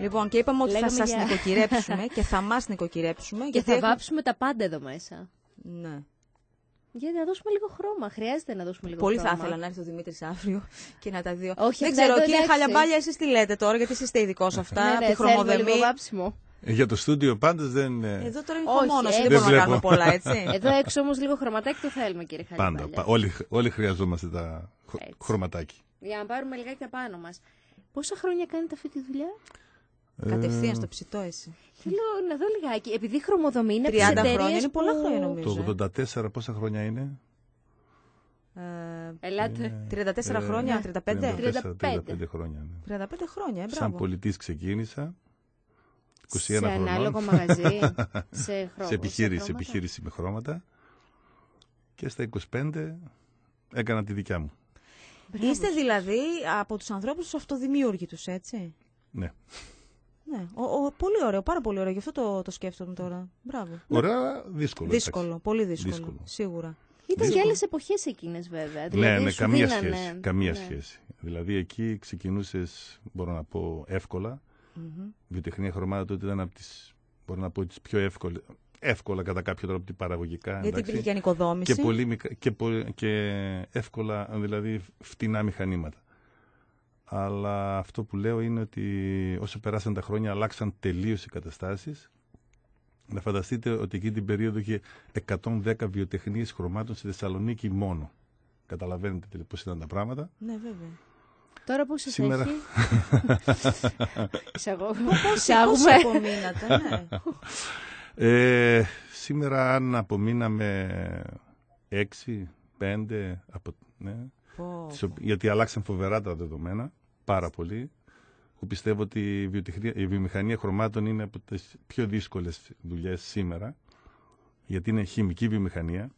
Λοιπόν, και είπαμε ότι θα σας για... νοικοκυρέψουμε και θα μας νοικοκυρέψουμε. Και θα έχουμε... βάψουμε τα πάντα εδώ μέσα. Ναι. Γιατί να δώσουμε λίγο χρώμα. Χρειάζεται να δώσουμε λίγο Πολύ χρώμα. Πολύ θα ήθελα να έρθει ο Δημήτρης αύριο και να τα δύο. Όχι, δεν ξέρω, κύριε Χαλιαμπάλια, εσείς τι λέτε τώρα, γιατί είστε ειδικός σε αυτά. Ναι, ναι, χρωμοδεμή. Ε, για το στούντιο πάντως δεν. Εδώ τώρα είναι μόνο, δεν μπορούμε να κάνουμε πολλά, έτσι. Εδώ έξω όμως λίγο χρωματάκι το θέλουμε, κύριε Χαλιαμπάλια. Πάντα. Όλοι, όλοι χρειαζόμαστε τα χρωματάκι. Για να πάρουμε λιγάκι τα πάνω μας. Πόσα χρόνια κάνετε αυτή τη δουλειά, Κατευθείαν ε, στο ψητό, εσύ. Θέλω να δω λιγάκι. Επειδή χρωμοδομή είναι 30 χρόνια, είναι πολλά χρόνια νομίζω. Το 84 ε. πόσα χρόνια είναι. Ε, Ελάτε. 34 χρόνια, 35. 35. χρόνια. 35 ναι. χρόνια, ε, Σαν πολιτής ξεκίνησα. 21 σε ανάλογο μαγαζί, σε επιχείρηση, σε επιχείρηση με χρώματα. Και στα 25 έκανα τη δικιά μου. Είστε δηλαδή από τους ανθρώπους τους αυτοδημιούργητους, έτσι. Ναι. Ναι. Ο, ο, πολύ ωραίο, πάρα πολύ ωραίο. Γι' αυτό το, το σκέφτομαι τώρα. Μπράβο. Ναι. Ωραία, δύσκολο. Δύσκολο, εντάξει. πολύ δύσκολο, δύσκολο. Σίγουρα. Ήταν και άλλες εποχές εκείνες, βέβαια. Ναι, δηλαδή, ναι, καμία δίνανε... σχέση. Καμία ναι. σχέση. Δηλαδή, εκεί ξεκινούσες, μπορώ να πω, εύκολα. Mm-hmm. Βιοτεχνία χρωμάτων τότε ήταν από τις τις πιο εύκολε. Εύκολα κατά κάποιο τρόπο την παραγωγικά. Γιατί υπήρχε και ανοικοδόμηση. Και, πολύ, και, και εύκολα, δηλαδή φτηνά μηχανήματα αλλά αυτό που λέω είναι ότι όσο περάσαν τα χρόνια αλλάξαν τελείως οι καταστάσεις. Να φανταστείτε ότι εκείνη την περίοδο είχε 110 βιοτεχνίες χρωμάτων στη Θεσσαλονίκη μόνο. Καταλαβαίνετε πώς ήταν τα πράγματα. Ναι, βέβαια. Τώρα που σας Σήμερα... έχει. Εισαγωγούμε. απομείνατε, ναι. ε, σήμερα αν απομείναμε 6, 5, από... ναι, γιατί αλλάξαν φοβερά τα δεδομένα πάρα πολύ. Που πιστεύω ότι η, βιομηχανία χρωμάτων είναι από τις πιο δύσκολες δουλειές σήμερα. Γιατί είναι χημική βιομηχανία.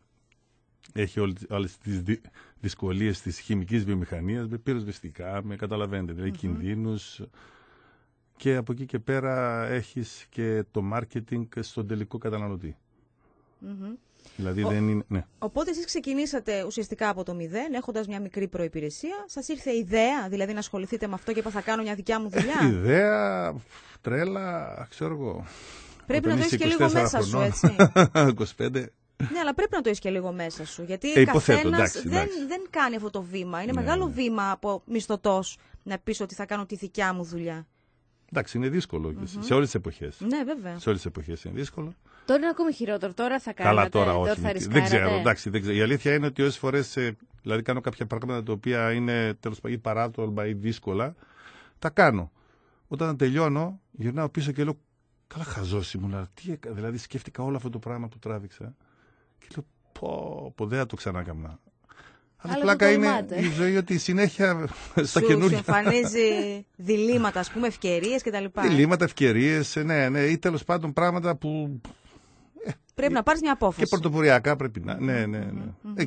Έχει όλες τις δυσκολίες της χημικής βιομηχανίας με πυροσβεστικά, με καταλαβαίνετε, δηλαδή mm κινδύνους, και από εκεί και πέρα έχεις και το marketing στον τελικό καταναλωτή. Mm-hmm. δεν είναι... Ναι. Οπότε εσείς ξεκινήσατε ουσιαστικά από το μηδέν, έχοντας μια μικρή προϋπηρεσία. Σας ήρθε ιδέα, δηλαδή να ασχοληθείτε με αυτό και είπα θα κάνω μια δικιά μου δουλειά. ιδέα, τρέλα, ξέρω εγώ. Πρέπει να το έχεις και λίγο μέσα σου, έτσι. 25. Ναι, αλλά πρέπει να το έχεις και λίγο μέσα σου. Γιατί ε, καθένα δεν, δεν κάνει αυτό το βήμα. Είναι ναι, μεγάλο ναι. βήμα από μισθωτός να πεις ότι θα κάνω τη δικιά μου δουλειά. Εντάξει, είναι δύσκολο σε όλες τις εποχές. Ναι, βέβαια. Σε όλες τις εποχές είναι δύσκολο. Τώρα είναι ακόμη χειρότερο. Τώρα θα κάνω. Καλά, τώρα όχι. Τώρα θα δεν ξέρω. Εντάξει, Η αλήθεια είναι ότι όσες φορές. Ε, δηλαδή, κάνω κάποια πράγματα τα οποία είναι τέλος πάντων παράτολμα ή δύσκολα. Τα κάνω. Όταν τελειώνω, γυρνάω πίσω και λέω. Καλά, χαζό μου, δηλαδή, σκέφτηκα όλο αυτό το πράγμα που τράβηξα. Ε, και λέω. Πω, πω το ξανά Αλλά Αλλά πλάκα είναι η ζωή ότι συνέχεια στα σου, καινούργια. Σου εμφανίζει διλήμματα, ας πούμε, ευκαιρίες κτλ. Διλήμματα, ευκαιρίες, ε, ναι, ναι, ή τέλος πάντων πράγματα που Πρέπει ε, να πάρεις μια απόφαση. Και πρωτοποριακά πρέπει να. Ναι, ναι, ναι. Ε,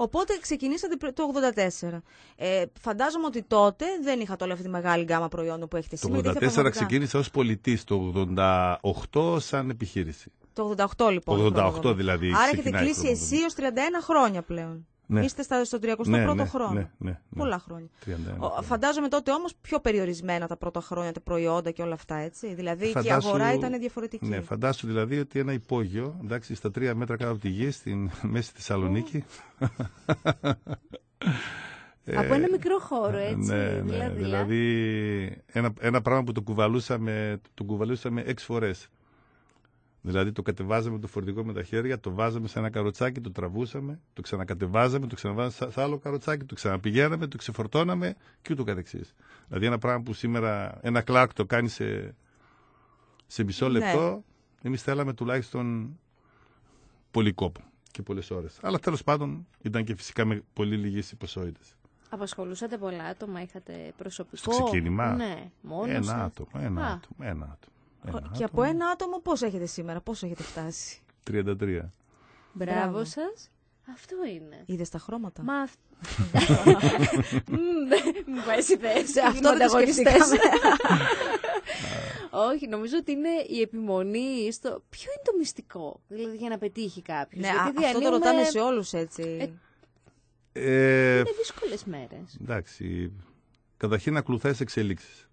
Οπότε ξεκινήσατε το 1984. Ε, φαντάζομαι ότι τότε δεν είχατε όλη αυτή τη μεγάλη γκάμα προϊόντων που έχετε σήμερα. Το 1984 ξεκίνησα ως πολιτής, το 1988 σαν επιχείρηση. Το 88 λοιπόν. Το 88 δηλαδή. Άρα έχετε κλείσει εσύ ω 31 χρόνια πλέον. Ναι. Είστε στον ναι, 31ο ναι, ναι, ναι, χρόνο. Ναι. Πολλά χρόνια. 31. Φαντάζομαι τότε όμως πιο περιορισμένα τα πρώτα χρόνια, τα προϊόντα και όλα αυτά, έτσι. Δηλαδή η αγορά ήταν διαφορετική. Ναι, φαντάσου δηλαδή ότι ένα υπόγειο, εντάξει, στα τρία μέτρα κάτω από τη γη, στην μέση Θεσσαλονίκη. από ένα μικρό χώρο, έτσι. Ναι, δηλαδή, δηλαδή ένα, ένα πράγμα που το κουβαλούσαμε, το κουβαλούσαμε έξι φορές. Δηλαδή το κατεβάζαμε το φορτηγό με τα χέρια, το βάζαμε σε ένα καροτσάκι, το τραβούσαμε, το ξανακατεβάζαμε, το ξαναβάζαμε σε άλλο καροτσάκι, το ξαναπηγαίναμε, το ξεφορτώναμε και ούτω καθεξής. Δηλαδή ένα πράγμα που σήμερα ένα κλάρκ το κάνει σε, σε μισό ναι. λεπτό, ναι. θέλαμε τουλάχιστον πολύ κόπο και πολλές ώρες. Αλλά τέλος πάντων ήταν και φυσικά με πολύ λίγες ποσότητε. Απασχολούσατε πολλά άτομα, είχατε προσωπικό. Στο ξεκίνημα. Ναι, Ένα άτομο, ένα, άτομο, ένα άτομο και από ένα άτομο πόσο έχετε σήμερα, πόσο έχετε φτάσει. 33. Μπράβο, σας. Αυτό είναι. Είδες τα χρώματα. Μα. Μου παίζει ιδέε. Αυτό δεν το Όχι, νομίζω ότι είναι η επιμονή στο. Ποιο είναι το μυστικό, δηλαδή για να πετύχει κάποιος. Ναι, αυτό το ρωτάνε σε όλους έτσι. Ε, ε, είναι δύσκολες μέρες. Εντάξει. Καταρχήν ακολουθάς εξελίξεις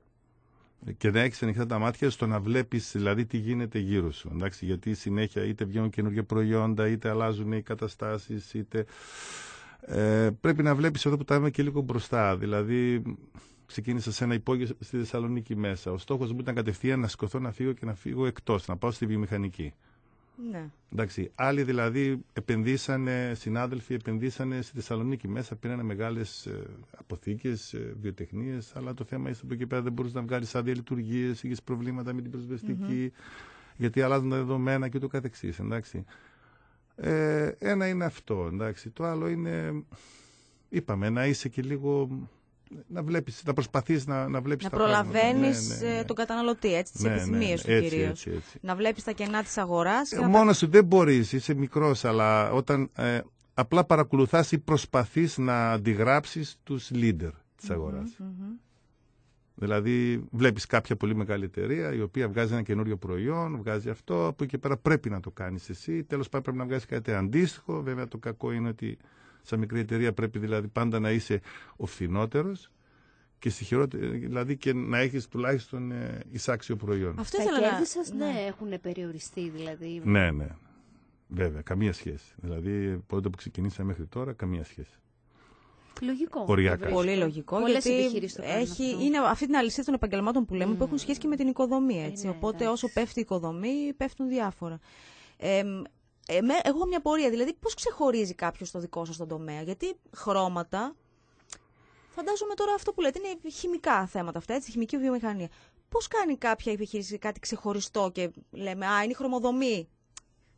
και να έχεις ανοιχτά τα μάτια στο να βλέπεις δηλαδή τι γίνεται γύρω σου. Εντάξει, γιατί συνέχεια είτε βγαίνουν καινούργια προϊόντα, είτε αλλάζουν οι καταστάσεις, είτε. Ε, πρέπει να βλέπεις εδώ που τα είμαι και λίγο μπροστά. Δηλαδή, ξεκίνησα σε ένα υπόγειο στη Θεσσαλονίκη μέσα. Ο στόχος μου ήταν κατευθείαν να σκοθώ, να φύγω και να φύγω εκτός, να πάω στη βιομηχανική. Ναι. Εντάξει, άλλοι δηλαδή επενδύσανε, συνάδελφοι επενδύσανε στη Θεσσαλονίκη μέσα, πήρανε μεγάλες αποθήκε, βιοτεχνίες, αλλά το θέμα είναι ότι εκεί πέρα δεν μπορούσε να βγάλεις άδεια λειτουργίες, είχε προβλήματα με την προσβεστικη γιατί αλλάζουν τα δεδομένα και το καθεξή. Ε, ένα είναι αυτό, εντάξει. Το άλλο είναι, είπαμε, να είσαι και λίγο να βλέπεις, να προσπαθείς να, να βλέπεις να τα προλαβαίνεις ναι, ναι, ε, ναι, τον καταναλωτή, έτσι, τις ναι, ναι επιθυμίες ναι. του κυρίως. Έτσι, έτσι. Να βλέπεις τα κενά της αγοράς. Ε, Μόνο σου δεν μπορείς, είσαι μικρός, αλλά όταν ε, απλά παρακολουθάς ή προσπαθείς να αντιγράψεις τους leader της αγορας Δηλαδή βλέπεις κάποια πολύ μεγάλη εταιρεία η οποία βγάζει ένα καινούριο προϊόν, βγάζει αυτό, από εκεί και πέρα πρέπει να το κάνεις εσύ, τέλος πάντων πρέπει να βγάζει κάτι αντίστοιχο, βέβαια το κακό είναι ότι Σαν μικρή εταιρεία πρέπει δηλαδή πάντα να είσαι ο φθηνότερος και στη δηλαδή και να έχεις τουλάχιστον ε, εισάξιο προϊόν. Αυτό ήθελα να σας, ναι. ναι, έχουν περιοριστεί δηλαδή. Ναι, ναι. Βέβαια, καμία σχέση. Δηλαδή, τότε που ξεκινήσαμε μέχρι τώρα, καμία σχέση. Λογικό. Οριακά. Πολύ λογικό. Πολλές γιατί έχει, είναι αυτή την αλυσίδα των επαγγελμάτων που λέμε που έχουν σχέση και με την οικοδομή. Έτσι. Ε, ναι, Οπότε, εντάξει. όσο πέφτει η οικοδομή, πέφτουν διάφορα. Ε, εγώ έχω μια πορεία, δηλαδή πώς ξεχωρίζει κάποιος το δικό σας τον τομέα, γιατί χρώματα, φαντάζομαι τώρα αυτό που λέτε είναι χημικά θέματα αυτά, έτσι, χημική βιομηχανία. Πώς κάνει κάποια επιχείρηση κάτι ξεχωριστό και λέμε, α, είναι η χρωμοδομή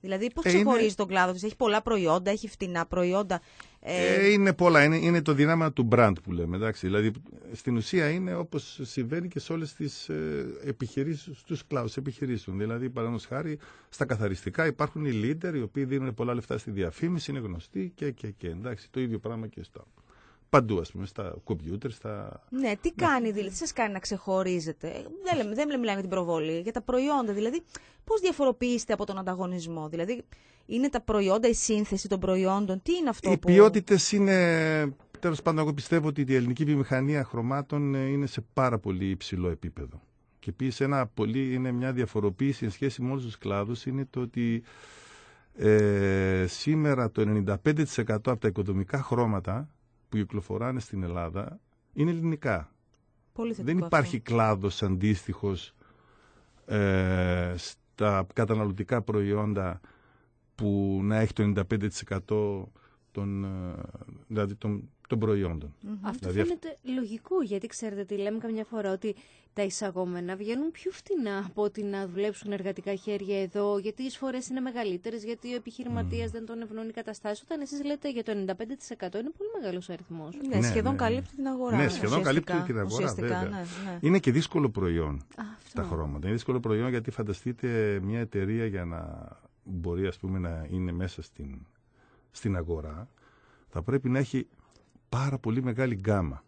Δηλαδή, πώς ε, ξεχωρίζει είναι... τον κλάδο της, έχει πολλά προϊόντα, έχει φτηνά προϊόντα. Ε... ε είναι πολλά. Είναι, είναι το δύναμα του brand που λέμε. Εντάξει. Δηλαδή, στην ουσία είναι όπως συμβαίνει και σε όλες τις ε, επιχειρήσεις, στου κλάδου επιχειρήσεων. Δηλαδή, παραδείγματος χάρη, στα καθαριστικά υπάρχουν οι leader οι οποίοι δίνουν πολλά λεφτά στη διαφήμιση, είναι γνωστοί και, και, και. Εντάξει, το ίδιο πράγμα και στο Παντού, ας πούμε, στα κομπιούτερ, στα. Ναι, τι ναι. κάνει δηλαδή, τι σας κάνει να ξεχωρίζετε. Δεν, λέμε, δεν μιλάμε για την προβολή, για τα προϊόντα. Δηλαδή, πώς διαφοροποιείστε από τον ανταγωνισμό, Δηλαδή, είναι τα προϊόντα, η σύνθεση των προϊόντων, τι είναι αυτό οι που. Οι ποιότητες είναι. Τέλος πάντων, εγώ πιστεύω ότι η ελληνική βιομηχανία χρωμάτων ε, είναι σε πάρα πολύ υψηλό επίπεδο. Και επίσης, ένα πολύ είναι μια διαφοροποίηση σε σχέση με όλους τους κλάδους είναι το ότι. Ε, σήμερα το 95% από τα οικοδομικά χρώματα που κυκλοφοράνε στην Ελλάδα είναι ελληνικά. Δεν υπάρχει κλάδο κλάδος αντίστοιχος ε, στα καταναλωτικά προϊόντα που να έχει το 95% των, ε, δηλαδή των, των προιοντων Αυτό δηλαδή, φαίνεται λογικό, γιατί ξέρετε τι λέμε καμιά φορά, ότι τα εισαγόμενα βγαίνουν πιο φτηνά από ότι να δουλέψουν εργατικά χέρια εδώ, γιατί οι εισφορές είναι μεγαλύτερες, γιατί ο επιχειρηματίας δεν τον ευνοεί καταστάσεις. Όταν εσείς λέτε για το 95% είναι πολύ μεγάλος αριθμός. Ναι, ναι, ναι, ναι, σχεδόν καλύπτει την αγορά. Ναι, σχεδόν καλύπτει την αγορά, βέβαια. Είναι και δύσκολο προϊόν τα χρώματα. Είναι δύσκολο προϊόν γιατί φανταστείτε μια εταιρεία για να μπορεί ας πούμε, να είναι μέσα στην, στην αγορά θα πρέπει να έχει πάρα πολύ μεγάλη γκάμα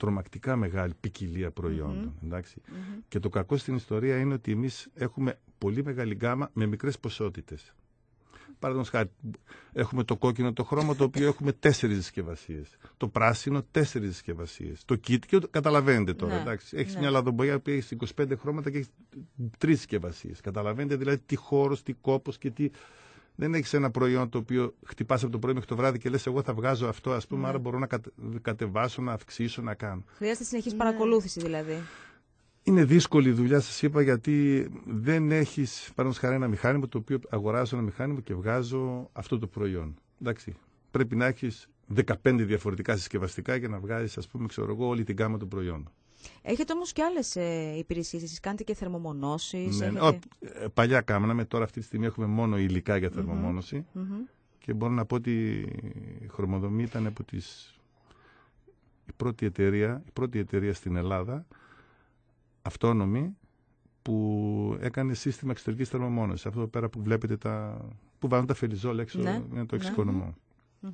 τρομακτικά μεγάλη ποικιλία προϊόντων, Και το κακό στην ιστορία είναι ότι εμείς έχουμε πολύ μεγάλη γκάμα με μικρές ποσότητες. Παραδείγματος χάρη, έχουμε το κόκκινο το χρώμα το οποίο έχουμε τέσσερις συσκευασίε. Το πράσινο τέσσερις συσκευασίε. Το κίτκιο καταλαβαίνετε τώρα. Ναι, εντάξει. Έχεις ναι. μια λαδομπολιά που έχει 25 χρώματα και έχεις τρεις συσκευασίε. Καταλαβαίνετε δηλαδή τι χώρος, τι κόπος και τι δεν έχεις ένα προϊόν το οποίο χτυπάς από το πρωί μέχρι το βράδυ και λες: Εγώ θα βγάζω αυτό, ας πούμε, ναι. άρα μπορώ να κατεβάσω, να αυξήσω, να κάνω. Χρειάζεται συνεχής ναι. παρακολούθηση δηλαδή. Είναι δύσκολη η δουλειά, σας είπα, γιατί δεν έχεις πάνω χαρά ένα μηχάνημα το οποίο αγοράζω ένα μηχάνημα και βγάζω αυτό το προϊόν. Εντάξει. Πρέπει να έχεις 15 διαφορετικά συσκευαστικά για να βγάζεις, ας πούμε, ξέρω εγώ, όλη την κάμα του προϊόντων. Έχετε όμως και άλλες υπηρεσίες. Εσείς κάνετε και θερμομονώσεις. Ναι, έχετε... Ναι, ε, παλιά κάμναμε, τώρα αυτή τη στιγμή έχουμε μόνο υλικά για θερμομόνωση. Και μπορώ να πω ότι η χρωμοδομή ήταν από τις... η, πρώτη εταιρεία, η πρώτη εταιρεία στην Ελλάδα, αυτόνομη, που έκανε σύστημα εξωτερικής θερμομόνωσης. Αυτό πέρα που βλέπετε τα... που βάζουν τα φελιζόλα έξω ναι, είναι το ναι, εξοικονομώ. Ναι.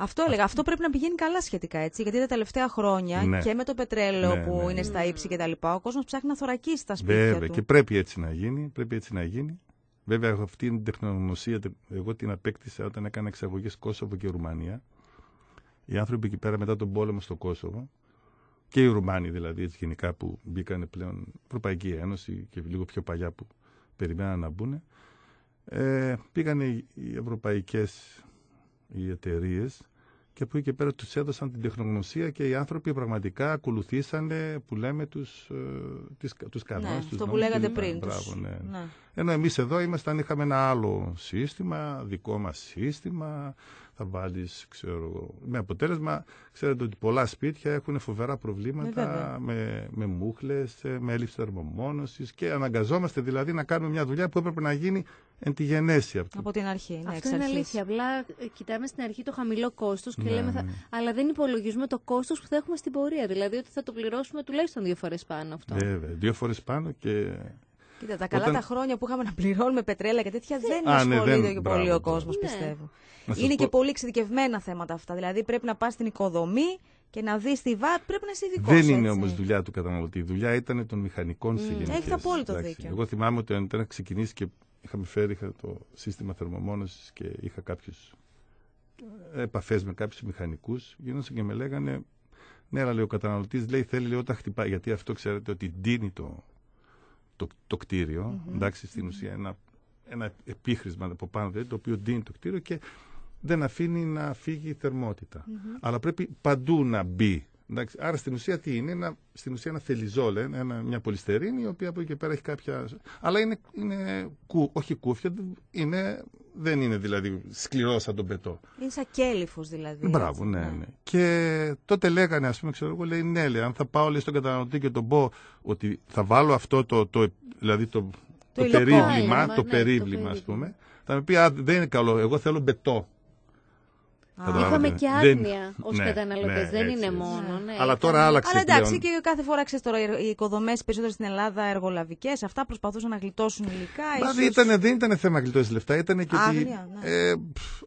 Αυτό έλεγα. Αυτό πρέπει να πηγαίνει καλά σχετικά έτσι. Γιατί τα τελευταία χρόνια ναι. και με το πετρέλαιο ναι, που ναι, είναι στα ύψη κτλ. Ο κόσμος ψάχνει να θωρακίσει τα σπίτια. Βέβαια και πρέπει έτσι να γίνει. Πρέπει έτσι να γίνει. Βέβαια αυτή την τεχνογνωσία εγώ την απέκτησα όταν έκανα εξαγωγές Κόσοβο και Ρουμανία. Οι άνθρωποι εκεί πέρα μετά τον πόλεμο στο Κόσοβο και οι Ρουμάνοι δηλαδή έτσι γενικά που μπήκαν πλέον Ευρωπαϊκή Ένωση και λίγο πιο παλιά που περιμέναν να μπουν. Ε, πήγαν οι ευρωπαϊκές οι εταιρείες και που εκεί πέρα τους έδωσαν την τεχνογνωσία και οι άνθρωποι πραγματικά ακολουθήσανε που λέμε τους, ε, τις, τους κανόνες, ναι, τους αυτό που λέγατε πριν. Ναι. Ναι. Ενώ εμείς εδώ ήμασταν, είχαμε ένα άλλο σύστημα, δικό μας σύστημα, θα βάλεις, ξέρω, με αποτέλεσμα, ξέρετε ότι πολλά σπίτια έχουν φοβερά προβλήματα ε, με, με μούχλες, με έλλειψη θερμομόνωσης και αναγκαζόμαστε δηλαδή να κάνουμε μια δουλειά που έπρεπε να γίνει εν τη γενέση από, από την αρχή. Ναι, Αυτό είναι αλήθεια. Απλά ε, κοιτάμε στην αρχή το χαμηλό κόστος και ναι, λέμε θα... Ναι. αλλά δεν υπολογίζουμε το κόστος που θα έχουμε στην πορεία. Δηλαδή ότι θα το πληρώσουμε τουλάχιστον δύο φορές πάνω αυτό. Βέβαια, δύο φορές πάνω και Κοίτα, τα καλά Όταν... τα χρόνια που είχαμε να πληρώνουμε πετρέλα και τέτοια ε, δεν είναι ασχολείται ναι, δεν... και πολύ ο κόσμος, ναι. πιστεύω. είναι πω... και πολύ εξειδικευμένα θέματα αυτά. Δηλαδή πρέπει να πας στην οικοδομή και να δεις τη ΒΑΤ, πρέπει να είσαι ειδικός. Δεν είναι όμως δουλειά του καταναλωτή. Η δουλειά ήταν των μηχανικών mm. συγγενικών. Έχετε απόλυτο Εντάξει. δίκιο. Εγώ θυμάμαι ότι όταν ξεκινήσει και είχαμε φέρει είχα το σύστημα θερμομόνωσης και είχα κάποιου επαφές με κάποιους μηχανικούς, γίνονταν και με λέγανε. Ναι, αλλά λέει ο καταναλωτής λέει θέλει λέει, όταν χτυπάει. Γιατί αυτό ξέρετε ότι ντύνει το το, το κτιριο Εντάξει, στην ουσία ένα, ένα επίχρησμα από πάνω, δηλαδή, το οποίο ντύνει το κτίριο και δεν αφήνει να φύγει η θερμοτητα Αλλά πρέπει παντού να μπει Άρα στην ουσία τι είναι, ένα, στην ουσία ένα θελιζόλε, ένα, μια πολυστερίνη, η οποία από εκεί και πέρα έχει κάποια. Αλλά είναι, είναι όχι κούφια, είναι, δεν είναι δηλαδή σκληρός σαν τον πετό. Είναι σαν κέλυφος δηλαδή. Μπράβο, ναι, ναι, ναι, Και τότε λέγανε, ας πούμε, ξέρω εγώ, λέει ναι, αν θα πάω λέει, στον καταναλωτή και τον πω ότι θα βάλω αυτό το, το, δηλαδή, το, το, ναι, περίβλημα, πούμε, θα με πει, δεν είναι καλό, εγώ θέλω πετό. Είχαμε και άγνοια ως ναι, καταναλωτές. Ναι, δεν είναι μόνο. Ναι. Αλλά τώρα άλλαξε. Αλλά εντάξει, πλέον. και κάθε φορά ξέρεις τώρα οι οικοδομές περισσότερο στην Ελλάδα εργολαβικές, αυτά προσπαθούσαν να γλιτώσουν υλικά. Δηλαδή δεν ήταν θέμα γλιτώσεις λεφτά. Ήταν και ότι. Ναι. Ε,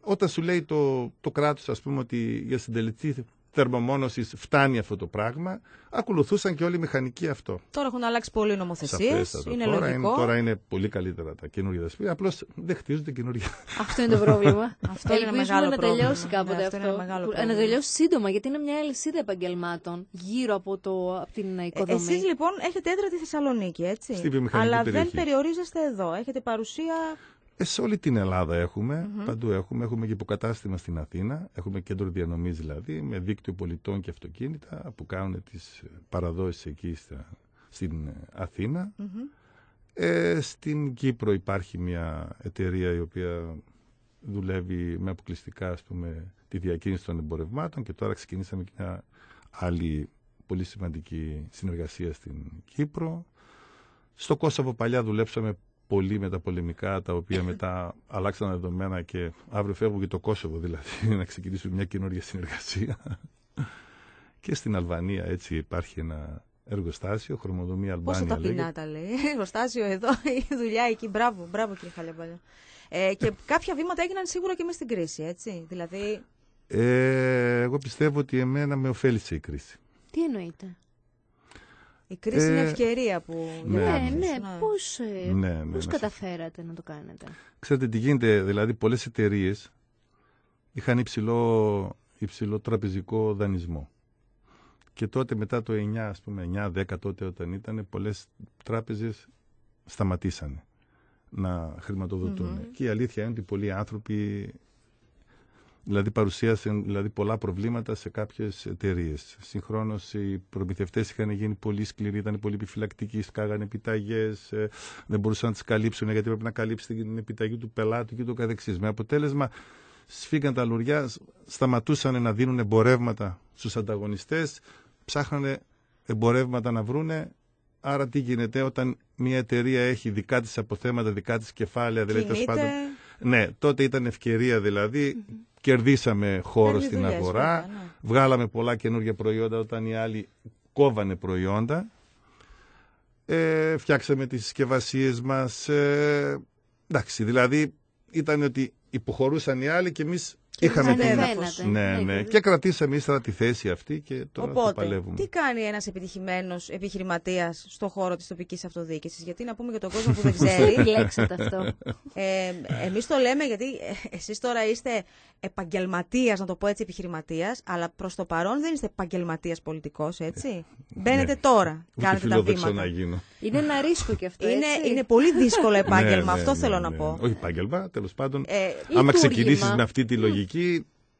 όταν σου λέει το, το κράτος, ας πούμε, ότι για συντελεστή θερμομόνωσης φτάνει αυτό το πράγμα, ακολουθούσαν και όλοι οι μηχανικοί αυτό. Τώρα έχουν αλλάξει πολύ νομοθεσίες. Είναι τώρα λογικό. Είναι, τώρα είναι πολύ καλύτερα τα καινούργια δασπίδια. Απλώς δεν χτίζονται καινούργια. Αυτό είναι το πρόβλημα. αυτό είναι μεγάλο να τελειώσει κάποτε ναι, αυτό. Να τελειώσει σύντομα, γιατί είναι μια αλυσίδα επαγγελμάτων γύρω από, το, την ε, οικοδομή. Ε, Εσείς λοιπόν έχετε έδρα τη Θεσσαλονίκη, έτσι. Στην Αλλά δεν περιορίζεστε εδώ. Έχετε παρουσία ε, σε όλη την Ελλάδα παντού έχουμε. Έχουμε και υποκατάστημα στην Αθήνα, έχουμε κέντρο διανομής δηλαδή, με δίκτυο πολιτών και αυτοκίνητα που κάνουν τις παραδόσεις εκεί στην ε, αθηνα Ε, στην Κύπρο υπάρχει μια εταιρεία η οποία δουλεύει με αποκλειστικά τη διακίνηση των εμπορευμάτων και τώρα ξεκινήσαμε και μια άλλη πολύ σημαντική συνεργασία στην Κύπρο. Στο Κόσοβο παλιά δουλέψαμε πολύ με τα πολεμικά, τα οποία μετά αλλάξαν δεδομένα και αύριο φεύγουν και το Κόσοβο δηλαδή, να ξεκινήσουμε μια καινούργια συνεργασία. και στην Αλβανία έτσι υπάρχει ένα εργοστάσιο, χρωμοδομή Αλβάνια. Πόσο ταπεινά τα λέει. Εργοστάσιο εδώ, η δουλειά εκεί. Μπράβο, μπράβο κύριε Ε, και κάποια βήματα έγιναν σίγουρα και μες στην κρίση, έτσι. Δηλαδή... Ε, εγώ πιστεύω ότι εμένα με ωφέλησε η κρίση. Τι εννοείται. Η κρίση ε, είναι ευκαιρία που... Ναι, ναι, ναι, ναι, Πώς, ε, ναι, πώς καταφέρατε να το κάνετε. Ξέρετε τι γίνεται, δηλαδή πολλές εταιρείες είχαν υψηλό, υψηλό τραπεζικό δανεισμό. Και τότε μετά το 9, ας πούμε, 9-10 τότε όταν ήταν, πολλές τράπεζες σταματήσανε να χρηματοδοτουν Και η αλήθεια είναι ότι πολλοί άνθρωποι Δηλαδή παρουσίασαν δηλαδή, πολλά προβλήματα σε κάποιες εταιρείες. Συγχρόνως οι προμηθευτές είχαν γίνει πολύ σκληροί, ήταν πολύ επιφυλακτικοί, σκάγανε επιταγές, ε, δεν μπορούσαν να τις καλύψουν γιατί πρέπει να καλύψει την επιταγή του πελάτου. και Με αποτέλεσμα σφίγγαν τα λουριά, σταματούσαν να δίνουν εμπορεύματα στους ανταγωνιστές, ψάχνανε εμπορεύματα να βρούνε. Άρα τι γίνεται όταν μια εταιρεία έχει δικά της αποθέματα, δικά της κεφάλαια, δηλαδή τέλος πάντων ναι, τότε ήταν ευκαιρία δηλαδή, Κερδίσαμε χώρο στην αγορά. Ναι. Βγάλαμε πολλά καινούργια προϊόντα όταν οι άλλοι κόβανε προϊόντα. Ε, φτιάξαμε τις συσκευασίες μας. Ε, εντάξει, δηλαδή ήταν ότι υποχωρούσαν οι άλλοι και εμείς Είχαμε την... Ναι, ναι. Και κρατήσαμε ύστερα τη θέση αυτή και τώρα Οπότε, το παλεύουμε. Τι κάνει ένας επιτυχημένος επιχειρηματίας στον χώρο της τοπικής αυτοδιοίκησης, Γιατί να πούμε για τον κόσμο που δεν ξέρει. Λέξτε αυτό. Ε, Εμείς το λέμε γιατί εσείς τώρα είστε επαγγελματίας, να το πω έτσι, επιχειρηματίας, αλλά προς το παρόν δεν είστε επαγγελματίας πολιτικός, έτσι. Ε, Μπαίνετε ναι. τώρα. Κάνετε τα βήματα. Να Είναι ένα ρίσκο και αυτό. Είναι, είναι πολύ δύσκολο ναι, επάγγελμα, ναι, αυτό θέλω να πω. Όχι επάγγελμα, τέλος πάντων. Ε, άμα ξεκινήσεις με αυτή τη λογική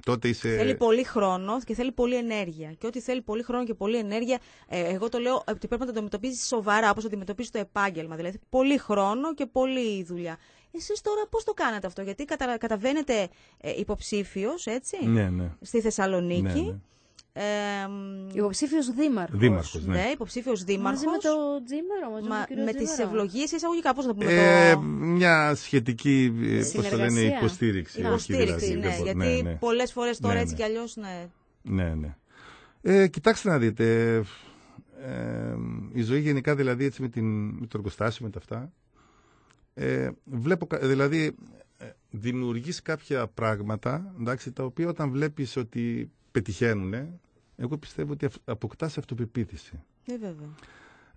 τότε είσαι... Θέλει πολύ χρόνο και θέλει πολύ ενέργεια. Και ό,τι θέλει πολύ χρόνο και πολύ ενέργεια, ε, εγώ το λέω ότι πρέπει να το αντιμετωπίζεις σοβαρά, όπως το αντιμετωπίζεις το επάγγελμα. Δηλαδή, πολύ χρόνο και πολύ δουλειά. Εσείς τώρα πώς το κάνατε αυτό, Γιατί καταβαίνετε ε, υποψήφιος, έτσι, ναι, ναι. στη Θεσσαλονίκη. Ναι, ναι. Ε, υποψήφιος δήμαρχος. Δήμαρχος, ναι. ναι υποψήφιος δήμαρχο. Μαζί με το Τζίμερο, μαζί Μα, με, με τις ευλογίες εισαγωγικά, πώς να πούμε. Ε, το... Μια σχετική ε, πώς το λένε, υποστήριξη. Υποστήριξη, δηλαδή, ναι, ναι, ναι, γιατί ναι, πολλές φορές τώρα έτσι ναι. κι αλλιώς. Ναι, ναι. ναι. Ε, κοιτάξτε να δείτε. Ε, η ζωή γενικά δηλαδή έτσι με, την, με το εργοστάσιο, με τα αυτά. Ε, βλέπω, δηλαδή ε, δημιουργείς κάποια πράγματα εντάξει, τα οποία όταν βλέπεις ότι πετυχαίνουν εγώ πιστεύω ότι αποκτάς αυτοπεποίθηση. Ναι βέβαια.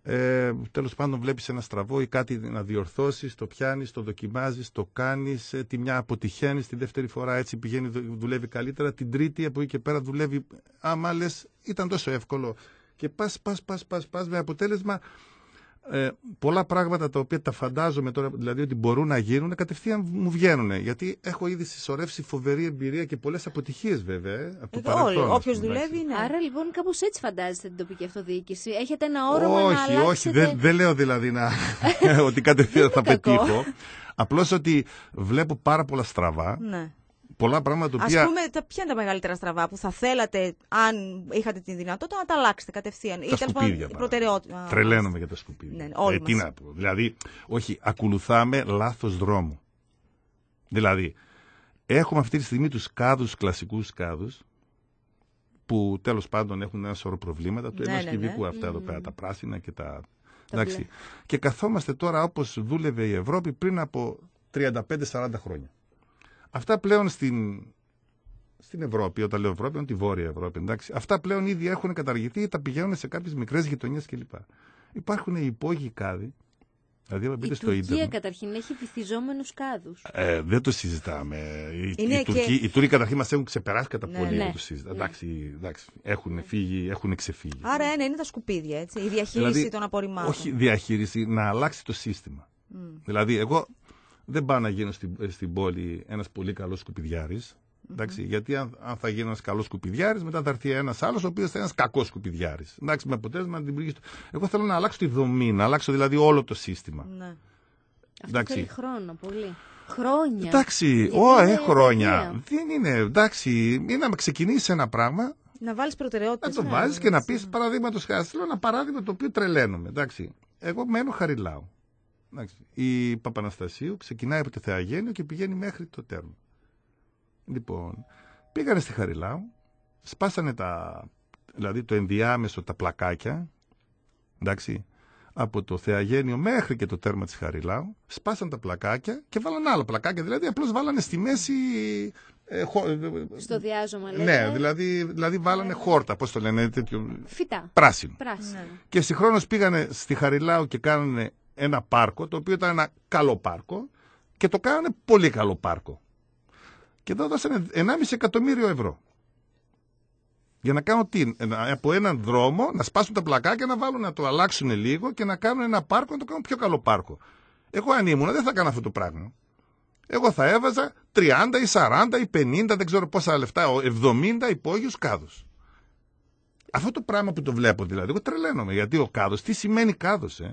Ε, τέλος πάντων βλέπεις ένα στραβό ή κάτι να διορθώσεις, το πιάνεις, το δοκιμάζεις, το κάνεις, ε, τη μια αποτυχαίνεις τη δεύτερη φορά έτσι πηγαίνει, δουλεύει καλύτερα, την τρίτη από εκεί και πέρα δουλεύει, άμα λες ήταν τόσο εύκολο. Και πας, πας, πας, πας, πας με αποτέλεσμα ε, πολλά πράγματα τα οποία τα φαντάζομαι τώρα, δηλαδή ότι μπορούν να γίνουν, κατευθείαν μου βγαίνουν. Γιατί έχω ήδη συσσωρεύσει φοβερή εμπειρία και πολλές αποτυχίες βέβαια. Από το Όλοι, όποιο δουλεύει είναι. Άρα λοιπόν κάπως έτσι φαντάζεστε την τοπική αυτοδιοίκηση. Έχετε ένα όρομα όχι, να αλλάξετε... Όχι, δεν, δεν λέω δηλαδή να... ότι κατευθείαν θα πετύχω. Απλώς ότι βλέπω πάρα πολλά στραβά. Ναι πολλά πράγματα. Οποία... Ας πούμε, τα, ποια είναι τα μεγαλύτερα στραβά που θα θέλατε, αν είχατε τη δυνατότητα, να τα αλλάξετε κατευθείαν. Τα σκουπίδια. προτεραιότητα. Τρελαίνομαι για τα σκουπίδια. Ναι, ναι όλοι ε, Δηλαδή, όχι, ακολουθάμε λάθος δρόμο. Δηλαδή, έχουμε αυτή τη στιγμή τους κάδους, κλασικούς κάδους, που τέλος πάντων έχουν ένα σωρό προβλήματα του ναι, ναι κυβικού ναι. αυτά εδώ πέρα, mm. τα πράσινα και τα... Και καθόμαστε τώρα όπως δούλευε η Ευρώπη πριν από 35-40 χρόνια. Αυτά πλέον στην, στην Ευρώπη, όταν λέω Ευρώπη, είναι τη Βόρεια Ευρώπη, εντάξει, αυτά πλέον ήδη έχουν καταργηθεί ή τα πηγαίνουν σε κάποιες μικρές γειτονιές κλπ. Υπάρχουν οι υπόγειοι κάδοι. Δηλαδή, η μπείτε στο Τουρκία καταρχήν έχει βυθιζόμενους κάδους. Ε, δεν το συζητάμε. Οι, οι, Τουρκοί, καταρχήν μας έχουν ξεπεράσει κατά ναι, πολύ. Ναι. Το συζητά. Ναι. Εντάξει, εντάξει, έχουν, φύγει, έχουν ξεφύγει. Άρα ένα είναι τα σκουπίδια, έτσι. Η διαχείριση δηλαδή, των απορριμμάτων. Όχι διαχείριση, να αλλάξει το σύστημα. Δηλαδή, εγώ δεν πάω να γίνω στην, ε, στην πόλη ένας πολύ καλός γιατί αν, θα γίνει ένας καλός σκουπιδιάρης, μετά θα έρθει ένας άλλος ο οποίος θα είναι ένας κακός σκουπιδιάρης. με αποτέλεσμα να την Εγώ θέλω να αλλάξω τη δομή, να αλλάξω δηλαδή όλο το σύστημα. Ναι. Αυτό θέλει χρόνο πολύ. Χρόνια. Εντάξει, όχι ε, χρόνια. δεν είναι, εντάξει, είναι να ξεκινήσεις ένα πράγμα. Να βάλεις προτεραιότητες. Να το ναι, βάζεις και να πεις παραδείγματος χάρη. Θέλω ένα παράδειγμα το οποίο τρελαίνομαι. Εγώ μένω χαριλάου η Παπαναστασίου ξεκινάει από το Θεαγένιο και πηγαίνει μέχρι το τέρμα. Λοιπόν, πήγανε στη Χαριλάου, σπάσανε τα, δηλαδή το ενδιάμεσο τα πλακάκια, εντάξει, από το Θεαγένιο μέχρι και το τέρμα της Χαριλάου, σπάσαν τα πλακάκια και βάλανε άλλα πλακάκια, δηλαδή απλώς βάλανε στη μέση... Ε, ε, ε, Στο διάζωμα ναι, λέτε. Ναι, δηλαδή, δηλαδή βάλανε ναι. χόρτα, πώς το λένε, τέτοιο... Φυτά. Πράσινο. Πράσινο. Και συγχρόνως πήγανε στη Χαριλάου και κάνανε ένα πάρκο, το οποίο ήταν ένα καλό πάρκο και το κάνανε πολύ καλό πάρκο. Και δώσανε 1,5 εκατομμύριο ευρώ. Για να κάνουν τι, από έναν δρόμο να σπάσουν τα πλακάκια, να βάλουν να το αλλάξουν λίγο και να κάνουν ένα πάρκο να το κάνουν πιο καλό πάρκο. Εγώ αν ήμουν δεν θα κάνω αυτό το πράγμα. Εγώ θα έβαζα 30 ή 40 ή 50, δεν ξέρω πόσα λεφτά, 70 υπόγειους κάδους. Αυτό το πράγμα που το βλέπω δηλαδή, εγώ τρελαίνομαι. Γιατί ο κάδος, τι σημαίνει κάδος, ε?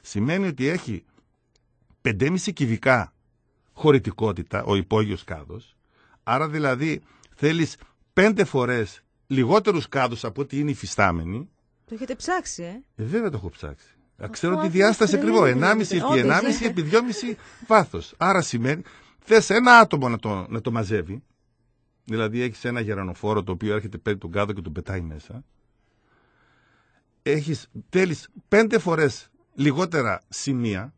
σημαίνει ότι έχει 5,5 κυβικά χωρητικότητα ο υπόγειος κάδος, άρα δηλαδή θέλεις 5 φορές λιγότερους κάδους από ό,τι είναι υφιστάμενοι. Το έχετε ψάξει, ε? ε δεν το έχω ψάξει. Αυτό Ξέρω τη διάσταση ακριβώ. 1,5 επί 1,5 επί 2,5 βάθος. Άρα σημαίνει θες ένα άτομο να το, να το μαζεύει. Δηλαδή έχεις ένα γερανοφόρο το οποίο έρχεται παίρνει τον κάδο και τον πετάει μέσα. Έχεις, θέλεις πέντε φορές λιγότερα σημεία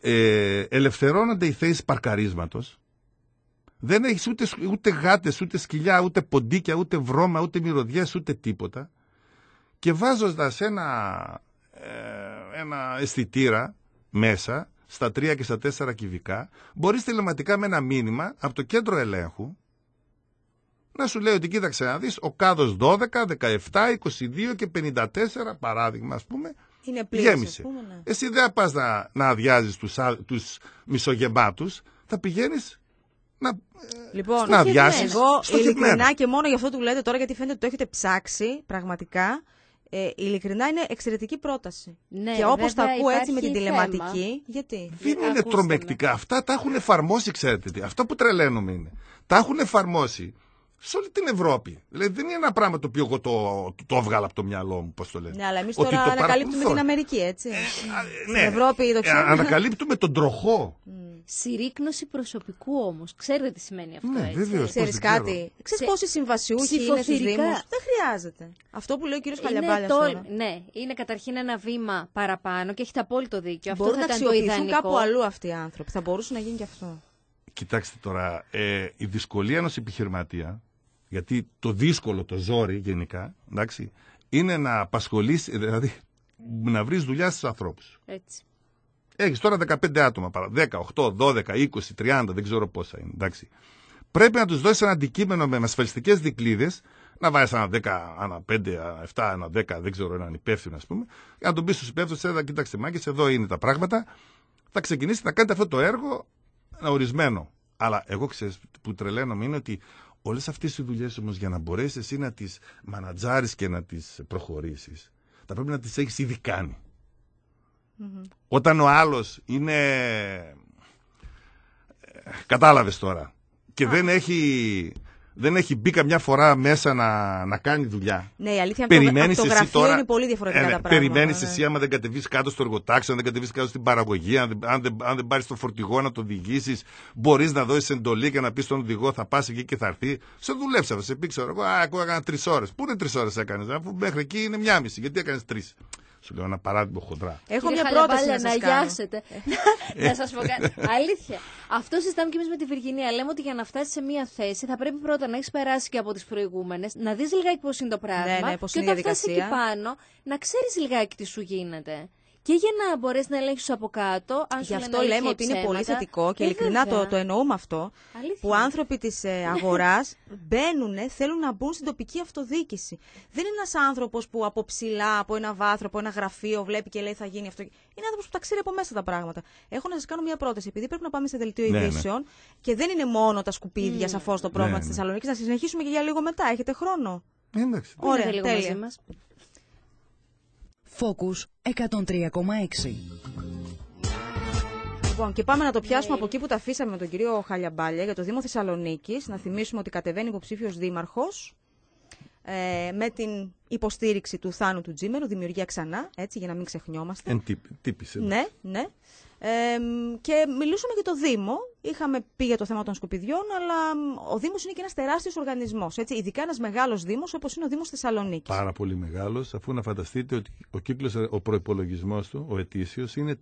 ε, ελευθερώνονται οι θέσεις παρκαρίσματος δεν έχεις ούτε, ούτε γάτες, ούτε σκυλιά, ούτε ποντίκια, ούτε βρώμα, ούτε μυρωδιές, ούτε τίποτα και βάζοντας ένα, ε, ένα αισθητήρα μέσα στα τρία και στα τέσσερα κυβικά μπορείς τελεματικά με ένα μήνυμα από το κέντρο ελέγχου να σου λέει ότι κοίταξε να δεις ο κάδος 12, 17, 22 και 54 παράδειγμα ας πούμε είναι πλήρες, γέμισε. Ναι. Εσύ δεν πας να, να αδειάζεις τους, τους μισογεμπάτους, θα πηγαίνεις να, λοιπόν, να αδειάσεις Εγώ ειλικρινά και μόνο γι' αυτό του λέτε τώρα γιατί φαίνεται ότι το έχετε ψάξει πραγματικά ε, ειλικρινά είναι εξαιρετική πρόταση. Ναι, και όπως τα ακούω έτσι με την τηλεματική. Γιατί. Δεν είναι τρομεκτικά. Αυτά τα έχουν εφαρμόσει, ξέρετε τι. Αυτό που τρελαίνουμε είναι. Τα έχουν εφαρμόσει σε όλη την Ευρώπη. Δηλαδή δεν είναι ένα πράγμα το οποίο εγώ το, το, το έβγαλα από το μυαλό μου, πώς το λένε. Ναι, αλλά εμείς τώρα το ανακαλύπτουμε την Αμερική, έτσι. Ε, ναι, Στην Ευρώπη το ξέρω. Ε, ανακαλύπτουμε τον τροχό. Mm. Συρρήκνωση προσωπικού όμως. Ξέρετε τι σημαίνει αυτό. Ναι, βέβαια. Ξέρει κάτι. Ξέρει πόσοι συμβασιούχοι είναι στους Δήμους. Δεν χρειάζεται. Αυτό που λέει ο κ. Καλιαμπάλια. Ε, ναι, το... Ναι, είναι καταρχήν ένα βήμα παραπάνω και έχετε απόλυτο δίκιο. Μπορούν αυτό θα να αξιοποιηθούν κάπου αλλού αυτοί οι άνθρωποι. Θα μπορούσε να γίνει και αυτό. Κοιτάξτε τώρα, ε, η δυσκολία ενός επιχειρηματία γιατί το δύσκολο, το ζόρι γενικά, εντάξει, είναι να απασχολήσει, δηλαδή να βρεις δουλειά στους ανθρώπους. Έτσι. Έχεις τώρα 15 άτομα, 10, 8, 12, 20, 30, δεν ξέρω πόσα είναι. Εντάξει. Πρέπει να τους δώσεις ένα αντικείμενο με ασφαλιστικές δικλίδες να βάλει ένα 10, ένα 5, ένα 7, ένα 10, δεν ξέρω, έναν υπεύθυνο, ας πούμε, για να τον πεις στους υπεύθυνους, εδώ κοίταξε εδώ είναι τα πράγματα. Θα ξεκινήσει να κάνετε αυτό το έργο ορισμένο. Αλλά εγώ ξέρω που τρελαίνομαι είναι ότι Όλες αυτές οι δουλειές όμως για να μπορέσεις εσύ να τις μανατζάρεις και να τις προχωρήσεις, θα πρέπει να τις έχεις ήδη mm-hmm. Όταν ο άλλος είναι... Ε, κατάλαβες τώρα. Και δεν έχει δεν έχει μπει καμιά φορά μέσα να, να κάνει δουλειά. Ναι, η αλήθεια είναι ότι το, γραφείο είναι πολύ διαφορετικά ε, ναι, τα πράγματα. Περιμένεις ναι. εσύ άμα δεν κατεβείς κάτω στο εργοτάξιο, αν δεν κατεβείς κάτω στην παραγωγή, αν, δεν, αν δεν πάρεις το φορτηγό να το οδηγήσει, μπορείς να δώσεις εντολή και να πεις στον οδηγό θα πας εκεί και θα έρθει. Σε δουλέψα, σε πήξε. ξέρω εγώ, α, έκανα τρεις ώρες. Πού είναι τρεις ώρες έκανες, αφού μέχρι εκεί είναι μία μισή, γιατί έκανες τρεις. Σου λέω ένα παράδειγμα χοντρά. Έχω μια πρόταση να, να γιάσετε. να σας πω Αλήθεια. Αυτό συζητάμε και εμείς με τη Βυργινία. Λέμε ότι για να φτάσεις σε μια θέση θα πρέπει πρώτα να έχεις περάσει και από τις προηγούμενες, να δεις λιγάκι πώς είναι το πράγμα. Ναι, ναι, και όταν φτάσεις εκεί πάνω, να ξέρεις λιγάκι τι σου γίνεται και για να μπορέσεις να ελέγχει από κάτω. Αν Γι' αυτό λέμε, ότι είναι πολύ θετικό και ε, ειλικρινά το, το εννοούμε αυτό. Αλήθεια. Που άνθρωποι της ε, αγοράς μπαίνουν, θέλουν να μπουν στην τοπική αυτοδιοίκηση. Δεν είναι ένας άνθρωπος που από ψηλά, από ένα βάθρο, από ένα γραφείο βλέπει και λέει θα γίνει αυτό. Είναι άνθρωπος που τα ξέρει από μέσα τα πράγματα. Έχω να σας κάνω μια πρόταση. Επειδή πρέπει να πάμε σε δελτίο ναι, ναι. ειδήσεων και δεν είναι μόνο τα σκουπίδια mm. σαφώς το πρόβλημα ναι, τη ναι. Θεσσαλονίκη, να συνεχίσουμε και για λίγο μετά. Έχετε χρόνο. Εντάξει. Ωραία, τέλεια. Focus 103,6. Λοιπόν, και πάμε να το πιάσουμε από εκεί που τα αφήσαμε με τον κύριο Χαλιαμπάλια για το Δήμο Θεσσαλονίκης. Να θυμίσουμε ότι κατεβαίνει υποψήφιος δήμαρχος ε, με την υποστήριξη του Θάνου του Τζίμερου, δημιουργία ξανά, έτσι, για να μην ξεχνιόμαστε. Εν τύπησε. Ναι, ναι. ναι. Ε, και μιλούσαμε για το Δήμο. Είχαμε πει για το θέμα των σκουπιδιών, αλλά ο Δήμος είναι και ένας τεράστιος οργανισμός. Ειδικά ένας μεγάλος Δήμος όπως είναι ο Δήμος Θεσσαλονίκης. Πάρα πολύ μεγάλος, αφού να φανταστείτε ότι ο κύκλος, ο προπολογισμό του, ο ετήσιος, είναι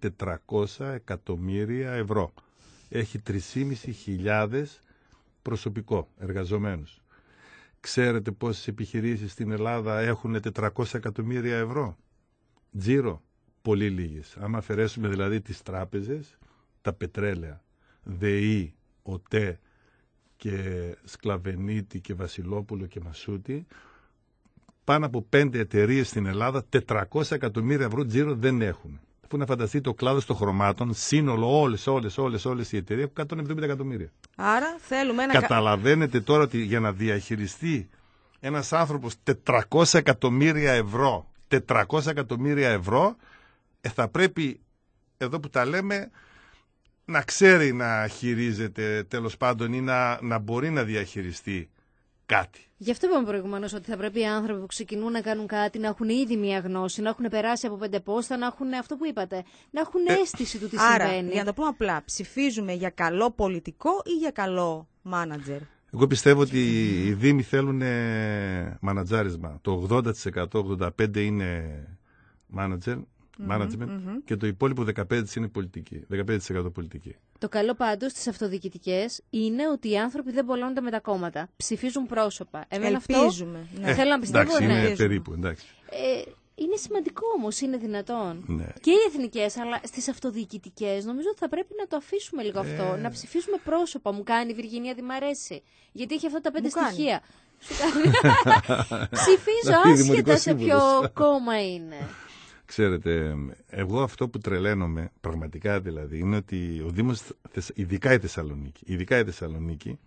400 εκατομμύρια ευρώ. Έχει 3.500 προσωπικό εργαζομένους. Ξέρετε πόσες επιχειρήσεις στην Ελλάδα έχουν 400 εκατομμύρια ευρώ. Τζίρο πολύ λίγες. Αν αφαιρέσουμε δηλαδή τις τράπεζες, τα πετρέλαια, ΔΕΗ, ΟΤΕ και Σκλαβενίτη και Βασιλόπουλο και Μασούτη, πάνω από πέντε εταιρείες στην Ελλάδα 400 εκατομμύρια ευρώ τζίρο δεν έχουν. Αφού να φανταστείτε ο κλάδος των χρωμάτων, σύνολο όλες όλες, όλες, όλες οι εταιρείες έχουν 170 εκατομμύρια. Άρα θέλουμε ένα. Καταλαβαίνετε τώρα ότι για να διαχειριστεί ένας άνθρωπος 400 εκατομμύρια ευρώ, 400 εκατομμύρια ευρώ ε, θα πρέπει, εδώ που τα λέμε, να ξέρει να χειρίζεται τέλος πάντων ή να, να μπορεί να διαχειριστεί κάτι. Γι' αυτό είπαμε προηγουμένως ότι θα πρέπει οι άνθρωποι που ξεκινούν να κάνουν κάτι να έχουν ήδη μια γνώση, να έχουν περάσει από πέντε πόστα, να έχουν αυτό που είπατε, να έχουν ε, αίσθηση του τι άρα, συμβαίνει. Για να το πούμε απλά, ψηφίζουμε για καλό πολιτικό ή για καλό μάνατζερ. Εγώ πιστεύω ότι οι Δήμοι θέλουν ε, μανατζάρισμα. Το 80%, 85% είναι μάνατζερ management mm και το υπόλοιπο 15% είναι πολιτική. 15% πολιτική. Το καλό πάντως στις αυτοδιοικητικές είναι ότι οι άνθρωποι δεν πολλώνονται με τα κόμματα. Ψηφίζουν πρόσωπα. Εμένα Ελπίζουμε. Αυτό, ναι. Θέλω να πιστεύω. Εντάξει, ναι. είναι περίπου. Ε, είναι σημαντικό όμως, είναι δυνατόν. Ναι. Και οι εθνικές, αλλά στις αυτοδιοικητικές, νομίζω ότι θα πρέπει να το αφήσουμε λίγο αυτό. Ε. Να ψηφίσουμε πρόσωπα. Μου κάνει η Βυργινία, τη μ' Γιατί έχει αυτά τα πέντε στοιχεία. Ψηφίζω άσχετα σε ποιο κόμμα είναι. Ξέρετε, εγώ αυτό που τρελαίνομαι πραγματικά δηλαδή είναι ότι ο Δήμος, ειδικά η Θεσσαλονίκη, ειδικά η Θεσσαλονίκη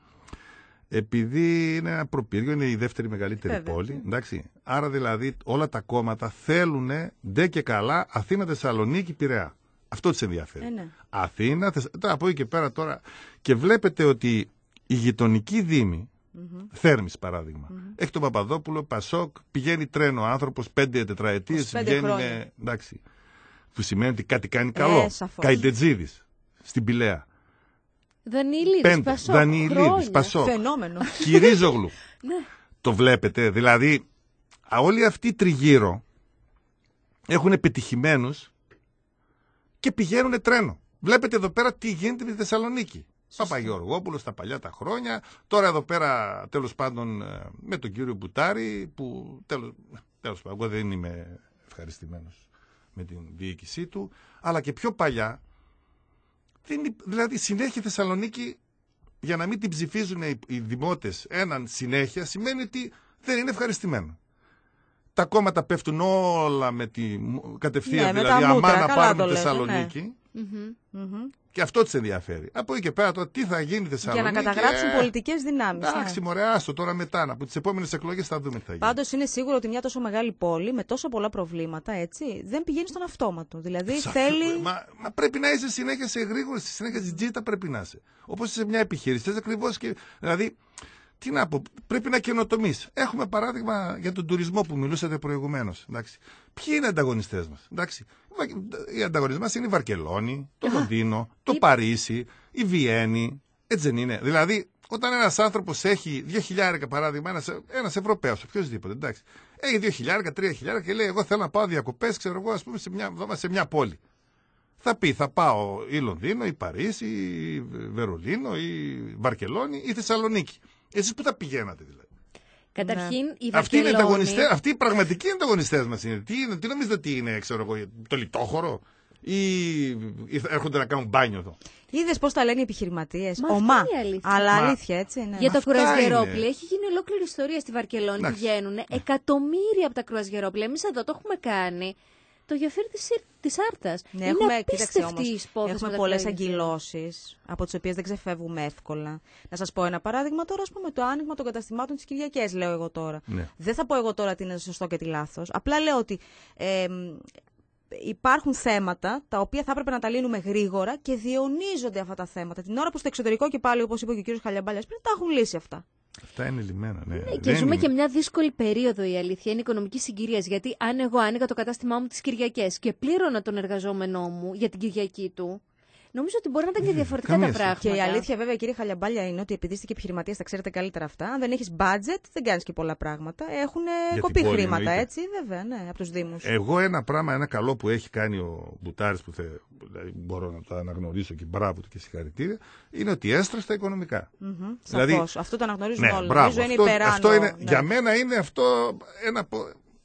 επειδή είναι ένα προπύργιο, είναι η δεύτερη μεγαλύτερη πόλη. Ναι. Εντάξει. Άρα δηλαδή όλα τα κόμματα θέλουν ντε και καλά Αθήνα, Θεσσαλονίκη, Πειραιά. Αυτό τι ενδιαφέρει. Ε, ναι. Αθήνα, Θεσσαλονίκη. Από εκεί και πέρα τώρα. Και βλέπετε ότι η γειτονική Δήμη mm Θέρμης, παραδειγμα Έχει τον Παπαδόπουλο, Πασόκ, πηγαίνει τρένο άνθρωπος πέντε τετραετίες, βγαίνει με. Εντάξει. Που σημαίνει ότι κάτι κάνει καλό. Ε, Καϊτετζίδη στην Πηλαία. Δανιλίδη, Πασόκ. Φαινόμενο. Κυρίζογλου. ναι. Το βλέπετε. Δηλαδή, όλοι αυτοί τριγύρω έχουν επιτυχημένους και πηγαίνουν τρένο. Βλέπετε εδώ πέρα τι γίνεται με τη Θεσσαλονίκη. Παπαγεωργόπουλο στα παλιά τα χρόνια. Τώρα εδώ πέρα τέλος πάντων ε, με τον κύριο Μπουτάρη που τέλος τέλος πάντων εγώ δεν είμαι ευχαριστημένος με την διοίκησή του. Αλλά και πιο παλιά. Δηλαδή συνέχεια Θεσσαλονίκη για να μην την ψηφίζουν οι δημότες έναν συνέχεια σημαίνει ότι δεν είναι ευχαριστημένο. Τα κόμματα πέφτουν όλα με τη κατευθείαν. Ναι, δηλαδή, αμά να πάρουμε Θεσσαλονίκη. Ναι. Mm -hmm. Και αυτό της ενδιαφέρει. Από εκεί και πέρα τώρα τι θα γίνει Θεσσαλονίκη. Για να καταγράψουν και... Ε, πολιτικές δυνάμεις. Εντάξει, ναι. μωρέ, άστο τώρα μετά. Από τις επόμενες εκλογές θα δούμε τι θα γίνει. Πάντως είναι σίγουρο ότι μια τόσο μεγάλη πόλη με τόσο πολλά προβλήματα έτσι, δεν πηγαίνει στον αυτόματο. Δηλαδή Σαφή, θέλει. Μα, μα, πρέπει να είσαι συνέχεια σε γρήγορη, συνέχεια στην τζίτα πρέπει να είσαι. Όπως είσαι μια επιχείρηση. Θες ακριβώς και. Δηλαδή τι να πω, πρέπει να καινοτομείς. Έχουμε παράδειγμα για τον τουρισμό που μιλούσατε προηγουμένως. Ποιοι είναι οι ανταγωνιστές μας. Οι ανταγωνιστές μας είναι η Βαρκελόνη, το Λονδίνο, το Παρίσι, η Βιέννη. Έτσι δεν είναι. Δηλαδή, όταν ένας άνθρωπος έχει 2.000 παράδειγμα, ένας Ευρωπαίο, οποιοδήποτε, εντάξει, έχει 2.000, 3.000 και λέει: Εγώ θέλω να πάω διακοπές, ξέρω εγώ, ας πούμε, σε μια, σε μια πόλη. Θα πει, θα πάω ή Λονδίνο, ή Παρίσι, ή Βερολίνο, ή Βαρκελόνη, ή Θεσσαλονίκη. Εσείς πού τα πηγαίνατε δηλαδή. Καταρχήν, ναι. οι Αυτοί, είναι αυτοί οι πραγματικοί ανταγωνιστές μας είναι. Τι, τι νομίζετε ότι είναι, ξέρω εγώ, το λιτόχωρο ή έρχονται να κάνουν μπάνιο εδώ. Είδες πώς τα λένε οι επιχειρηματίες. Ομά. Αλλά αλήθεια, έτσι. Ναι. Για τα κρουαζιερόπλια έχει γίνει ολόκληρη ιστορία στη Βαρκελόνη. Πηγαίνουν ναι. εκατομμύρια από τα κρουαζιερόπλαια. Εμείς εδώ το έχουμε κάνει το γεφύρι της Άρτας. Ναι, είναι έχουμε, όμως, έχουμε πολλέ αγκυλώσει από τις οποίες δεν ξεφεύγουμε εύκολα. Να σας πω ένα παράδειγμα τώρα, ας πούμε, το άνοιγμα των καταστημάτων της Κυριακή, λέω εγώ τώρα. Ναι. Δεν θα πω εγώ τώρα τι είναι σωστό και τι λάθος. Απλά λέω ότι ε, υπάρχουν θέματα τα οποία θα έπρεπε να τα λύνουμε γρήγορα και διονίζονται αυτά τα θέματα. Την ώρα που στο εξωτερικό και πάλι, όπως είπε και ο κ. Χαλιαμπάλια πριν, τα έχουν λύσει αυτά. Αυτά είναι λιμένα, ναι. ναι. και ζούμε και μια δύσκολη περίοδο η αλήθεια. Είναι οικονομική συγκυρίας. Γιατί αν εγώ άνοιγα το κατάστημά μου τις Κυριακές και πλήρωνα τον εργαζόμενό μου για την Κυριακή του, Νομίζω ότι μπορεί να ήταν και διαφορετικά τα πράγματα. Και η αλήθεια, βέβαια, κύριε Χαλιαμπάλια, είναι ότι επειδή είστε και επιχειρηματίας, τα ξέρετε καλύτερα αυτά. Αν δεν έχεις budget, δεν κάνεις και πολλά πράγματα. Έχουν ε, κοπεί χρήματα, έτσι, βέβαια, ναι, από τους Δήμους. Εγώ ένα πράγμα, ένα καλό που έχει κάνει ο Μπουτάρης, που δηλαδή μπορώ να το αναγνωρίσω και μπράβο του και συγχαρητήρια, είναι ότι έστρεψε τα οικονομικά. Mm Αυτό το αναγνωρίζουν ναι, όλοι. Μπράβο, Νομίζω αυτό, είναι υπεράνω, ναι. Για μένα είναι αυτό ένα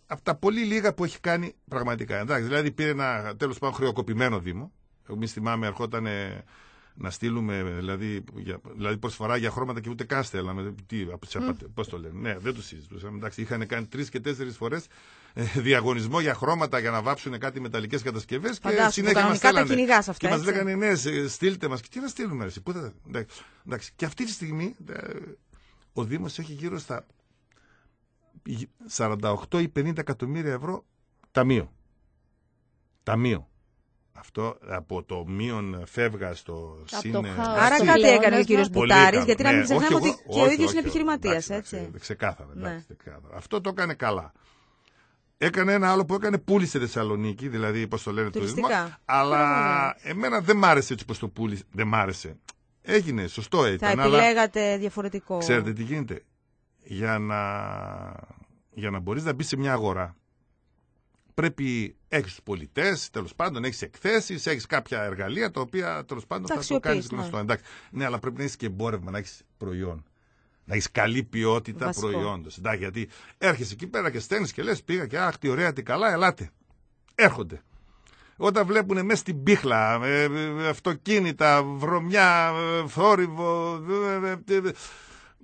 από τα πολύ λίγα που έχει κάνει πραγματικά. Εντάξει, δηλαδή πήρε ένα τέλος πάντων χρεοκοπημένο Δήμο. Εμείς θυμάμαι, ερχόταν να στείλουμε δηλαδή, δηλαδή προσφορά για χρώματα και ούτε καν στέλναμε. mm. Πώς το λένε. Ναι, δεν το συζητούσαμε. Εντάξει, είχαν κάνει τρεις και τέσσερις φορές ε, διαγωνισμό για χρώματα για να βάψουν κάτι μεταλλικές κατασκευές. Και συνέχεια μας τα κυνηγάς αυτά. Και μας λέγανε ναι, στείλτε μας. Και τι να στείλουμε, αρέσει. Πού θα... Ναι, εντάξει. Και αυτή τη στιγμή ο Δήμος έχει γύρω στα 48 ή 50 εκατομμύρια ευρώ ταμείο. Ταμείο αυτό από το μείον φεύγα στο σύν. Άρα κάτι έκανε ο κύριος ναι. Μπουτάρης, γιατί να μην ξεχνάμε ναι, ότι και ο ίδιος είναι επιχειρηματία, έτσι. Ναι. Ξεκάθαρα, Αυτό το έκανε καλά. Έκανε ένα άλλο που έκανε, πούλησε Θεσσαλονίκη, δηλαδή πώς το λένε το τουρισμό. Αλλά εμένα δεν μ' άρεσε έτσι πώ το πούλησε. Δεν μ' άρεσε. Έγινε, σωστό έτσι. Θα επιλέγατε διαφορετικό. Ξέρετε τι γίνεται. Για να, για να μπορείς να μπεις σε μια αγορά, πρέπει έχεις τους πολιτές, τέλος πάντων, έχεις εκθέσεις, έχεις κάποια εργαλεία τα οποία τέλος πάντων θα, θα το κάνεις γνωστό. Ναι. Εντάξει. Ναι, αλλά πρέπει να έχεις και εμπόρευμα, να έχεις προϊόν. Να έχεις καλή ποιότητα προϊόντο. Γιατί έρχεσαι εκεί πέρα και στέλνεις και λες: Πήγα και αχ, τι ωραία, τι καλά, ελάτε. Έρχονται. Όταν βλέπουν μέσα στην πίχλα ε, ε, ε, αυτοκίνητα, βρωμιά, θόρυβο.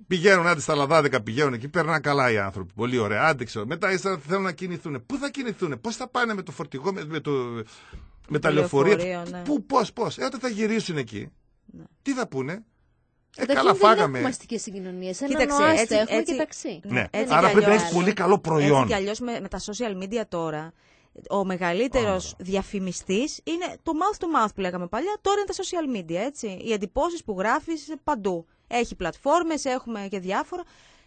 Πηγαίνουν, άντε στα λαδάδικα πηγαίνουν εκεί, περνά καλά οι άνθρωποι. Πολύ ωραία, άντε ξέρω. Μετά ήσαν, θέλουν να κινηθούν. Πού θα κινηθούν, πώς θα πάνε με το φορτηγό, με, με, το, με τα λεωφορεία. Ναι. Πού, πώς, πώς. Ε, όταν θα γυρίσουν εκεί, ναι. τι θα πούνε. Ε, καλά, φάγαμε. Δεν έχουμε αστικές συγκοινωνίες. Κοίταξε, έτσι, έχουμε έτσι, και ταξί. Ναι, ναι. Έτσι, Άρα πρέπει να έχει πολύ καλό προϊόν. Έτσι κι αλλιώς με, με τα social media τώρα, ο μεγαλύτερος διαφημιστής είναι το mouth to mouth που λέγαμε παλιά, τώρα είναι τα social media. Έτσι. Οι εντυπώσεις που γράφεις παντού. Έχει πλατφόρμες, έχουμε και διάφορα.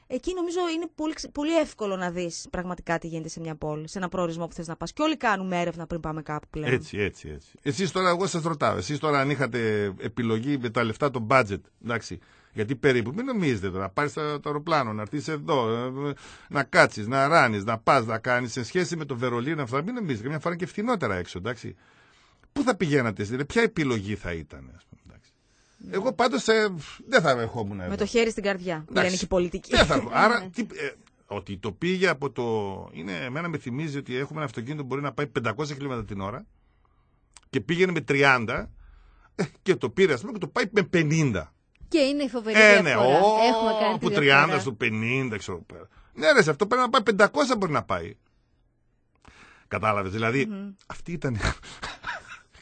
Εκεί νομίζω είναι πολύ, εύκολο να δεις πραγματικά τι γίνεται σε μια πόλη, σε ένα προορισμό που θες να πας. Και όλοι κάνουμε έρευνα πριν πάμε κάπου πλέον. Έτσι, έτσι, έτσι. Εσείς τώρα, εγώ σας ρωτάω, εσείς τώρα αν είχατε επιλογή με τα λεφτά, το budget, εντάξει. Γιατί περίπου, μην νομίζετε τώρα, πάρεις το αεροπλάνο, να έρθεις εδώ, ε, να κάτσεις, να ράνεις, να πας, να κάνεις σε σχέση με το Βερολίνο, αυτά. Μην νομίζετε, καμιά φορά και φθηνότερα έξω, εντάξει. Πού θα πηγαίνατε, ποια επιλογή θα ήταν, ας πούμε. Εγώ πάντως ε, δεν θα ερχόμουν. Με το χέρι στην καρδιά. Δεν έχει πολιτική. Δεν θα Άρα, ναι. τι, ε, ότι το πήγε από το. Είναι, εμένα με θυμίζει ότι έχουμε ένα αυτοκίνητο που μπορεί να πάει 500 χιλιόμετρα την ώρα και πήγαινε με 30 ε, και το πήρε, ας πούμε, και το πάει με 50. Και είναι η φοβερή ε, ναι, Ο, Έχουμε από 30 στο 50, ξέρω πέρα. Ναι, ρε, αυτό πρέπει να πάει 500 μπορεί να πάει. Κατάλαβες. Δηλαδή, αυτή ήταν.